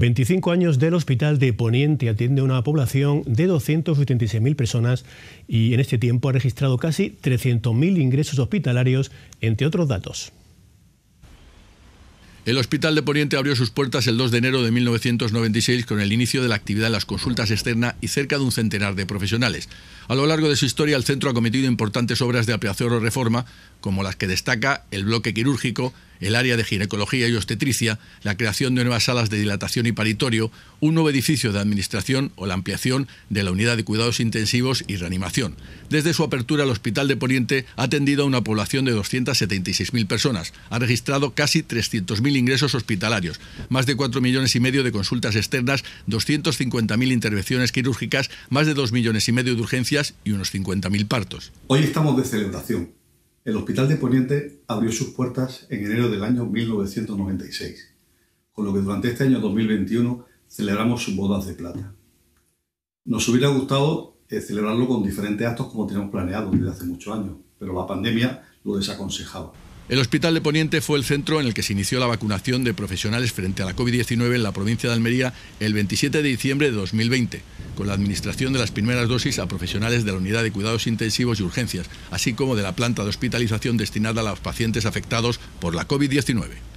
25 años del Hospital de Poniente atiende a una población de 286.000 personas y en este tiempo ha registrado casi 300.000 ingresos hospitalarios, entre otros datos. El Hospital de Poniente abrió sus puertas el 2 de enero de 1996 con el inicio de la actividad de las consultas externas y cerca de un centenar de profesionales. A lo largo de su historia, el centro ha cometido importantes obras de ampliación o reforma, como las que destaca el bloque quirúrgico, el área de ginecología y obstetricia, la creación de nuevas salas de dilatación y paritorio, un nuevo edificio de administración o la ampliación de la unidad de cuidados intensivos y reanimación. Desde su apertura, el Hospital de Poniente ha atendido a una población de 276.000 personas, ha registrado casi 300.000 ingresos hospitalarios, más de 4 millones y medio de consultas externas, 250.000 intervenciones quirúrgicas, más de 2 millones y medio de urgencias y unos 50.000 partos. Hoy estamos de celebración el Hospital de Poniente abrió sus puertas en enero del año 1996, con lo que durante este año 2021 celebramos sus bodas de plata. Nos hubiera gustado eh, celebrarlo con diferentes actos como teníamos planeado desde hace muchos años, pero la pandemia lo desaconsejaba. El Hospital de Poniente fue el centro en el que se inició la vacunación de profesionales frente a la COVID-19 en la provincia de Almería el 27 de diciembre de 2020 con la administración de las primeras dosis a profesionales de la unidad de cuidados intensivos y urgencias, así como de la planta de hospitalización destinada a los pacientes afectados por la COVID-19.